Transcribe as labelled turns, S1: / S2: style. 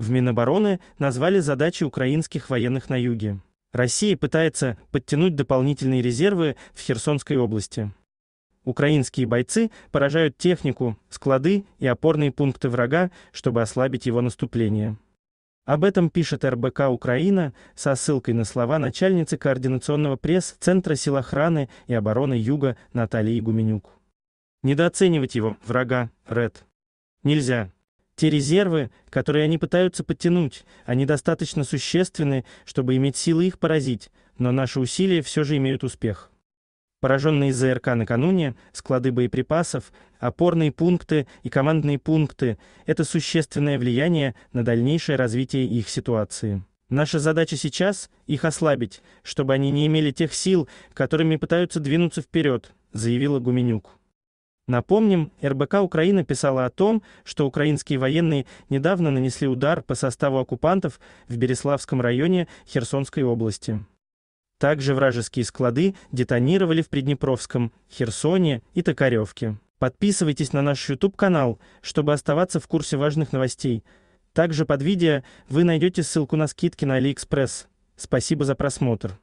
S1: В Минобороны назвали задачи украинских военных на юге. Россия пытается подтянуть дополнительные резервы в Херсонской области. Украинские бойцы поражают технику, склады и опорные пункты врага, чтобы ослабить его наступление. Об этом пишет РБК Украина со ссылкой на слова начальницы координационного пресс-центра сил охраны и обороны Юга Натальи Гуменюк. Недооценивать его, врага, Ред. Нельзя. Те резервы, которые они пытаются подтянуть, они достаточно существенны, чтобы иметь силы их поразить, но наши усилия все же имеют успех. Пораженные ЗРК накануне, склады боеприпасов, опорные пункты и командные пункты – это существенное влияние на дальнейшее развитие их ситуации. Наша задача сейчас – их ослабить, чтобы они не имели тех сил, которыми пытаются двинуться вперед, заявила Гуменюк. Напомним, РБК Украина писала о том, что украинские военные недавно нанесли удар по составу оккупантов в Береславском районе Херсонской области. Также вражеские склады детонировали в Приднепровском, Херсоне и Токаревке. Подписывайтесь на наш YouTube-канал, чтобы оставаться в курсе важных новостей. Также под видео вы найдете ссылку на скидки на AliExpress. Спасибо за просмотр.